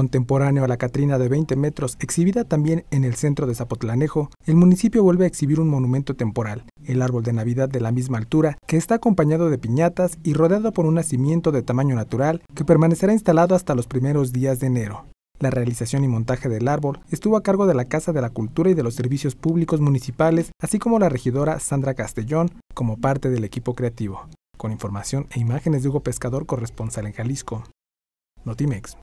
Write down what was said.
Contemporáneo a la Catrina de 20 metros, exhibida también en el centro de Zapotlanejo, el municipio vuelve a exhibir un monumento temporal, el árbol de Navidad de la misma altura, que está acompañado de piñatas y rodeado por un nacimiento de tamaño natural que permanecerá instalado hasta los primeros días de enero. La realización y montaje del árbol estuvo a cargo de la Casa de la Cultura y de los Servicios Públicos Municipales, así como la regidora Sandra Castellón, como parte del equipo creativo. Con información e imágenes de Hugo Pescador, corresponsal en Jalisco. Notimex.